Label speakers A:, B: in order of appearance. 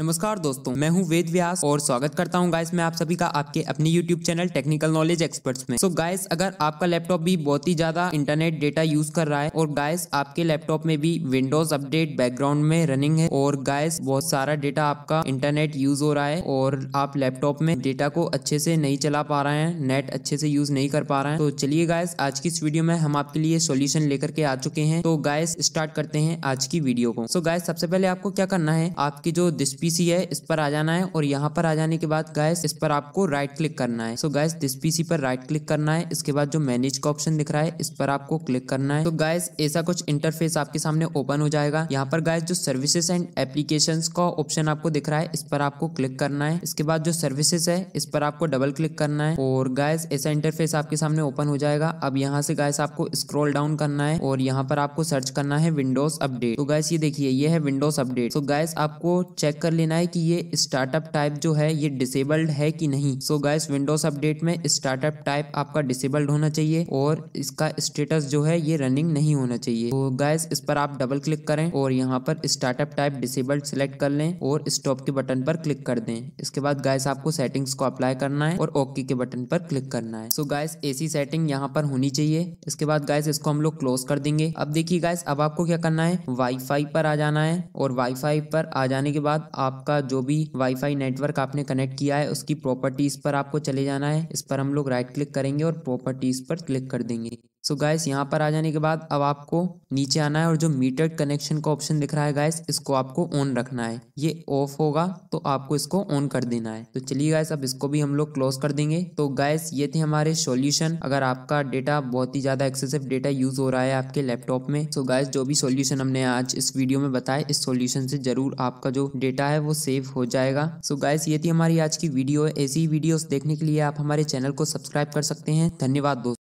A: नमस्कार दोस्तों मैं हूं वेद व्यास और स्वागत करता हूं गाइस मैं आप सभी का आपके अपने YouTube channel technical knowledge experts में सो so गाइस अगर आपका लैपटॉप भी बहुत ही ज्यादा इंटरनेट डेटा यूज कर रहा है और गाइस आपके लैपटॉप में भी विंडोज अपडेट बैकग्राउंड में रनिंग है और गाइस बहुत सारा डेटा आपका इंटरनेट यूज हो रहा है और आप लैपटॉप में डेटा को अच्छे से नहीं चला पा रहे हैं नेट अच्छे से यूज नहीं कर पा रहे हैं तो चलिए गायस आज की इस वीडियो में हम आपके लिए सोल्यूशन लेकर के आ चुके हैं तो गायस स्टार्ट करते हैं आज की वीडियो को सो गायस सबसे पहले आपको क्या करना है आपकी जो डिस्प्ले पीसी है इस पर आ जाना है और यहाँ पर आ जाने के बाद गैस इस पर आपको राइट क्लिक करना है सो गैस दिस पीसी पर राइट क्लिक करना है इसके बाद जो मैनेज का ऑप्शन दिख रहा है इस पर आपको क्लिक करना है तो गैस ऐसा कुछ इंटरफेस आपके सामने ओपन हो जाएगा यहाँ पर गैस जो सर्विसेस एंड एप्लीकेशन का ऑप्शन आपको दिख रहा है इस पर आपको क्लिक करना है इसके बाद जो सर्विसेस है इस पर आपको डबल क्लिक करना है और गैस ऐसा इंटरफेस आपके सामने ओपन हो जाएगा अब यहाँ से गैस आपको स्क्रोल डाउन करना है और यहाँ पर आपको सर्च करना है विंडोज अपडेट तो गैस ये देखिए ये है विंडोज अपडेट तो गैस आपको चेक कर लेना है कि ये स्टार्टअप टाइप जो है ये डिसेबल्ड है कि नहीं सो गाइस विंडोज अपडेट में स्टार्टअप टाइप आपका डिसेबल्ड होना चाहिए और इसका स्टेटस जो है ये रनिंग नहीं होना चाहिए तो गाइस इस पर आप डबल क्लिक करें और यहाँ पर स्टार्टअप टाइप डिसेबल्ड सिलेक्ट कर लें और स्टॉप के बटन पर क्लिक कर दें इसके बाद गाइस आपको सेटिंग्स को अप्लाई करना है और ओके के बटन पर क्लिक करना है सो गाइस एसी सेटिंग यहाँ पर होनी चाहिए इसके बाद गाइस इसको हम लोग क्लोज कर देंगे अब देखिए गाइस अब आपको क्या करना है वाईफाई पर आ जाना है और वाईफाई पर आ जाने के बाद आप आपका जो भी वाईफाई नेटवर्क आपने कनेक्ट किया है उसकी प्रॉपर्टीज़ पर आपको चले जाना है इस पर हम लोग राइट क्लिक करेंगे और प्रॉपर्टीज़ पर क्लिक कर देंगे सो so गाइस यहाँ पर आ जाने के बाद अब आपको नीचे आना है और जो मीटर कनेक्शन का ऑप्शन दिख रहा है गाइस इसको आपको ऑन रखना है ये ऑफ होगा तो आपको इसको ऑन कर देना है तो चलिए गाइस अब इसको भी हम लोग क्लोज कर देंगे तो गाइस ये थे हमारे सॉल्यूशन अगर आपका डेटा बहुत ही ज़्यादा एक्सेसिव डेटा यूज़ हो रहा है आपके लैपटॉप में सो so गाइस जो भी सोल्यूशन हमने आज इस वीडियो में बताया इस सोल्यूशन से ज़रूर आपका जो डेटा है वो सेव हो जाएगा सो so गाइस ये थी हमारी आज की वीडियो ऐसी वीडियो देखने के लिए आप हमारे चैनल को सब्सक्राइब कर सकते हैं धन्यवाद दोस्तों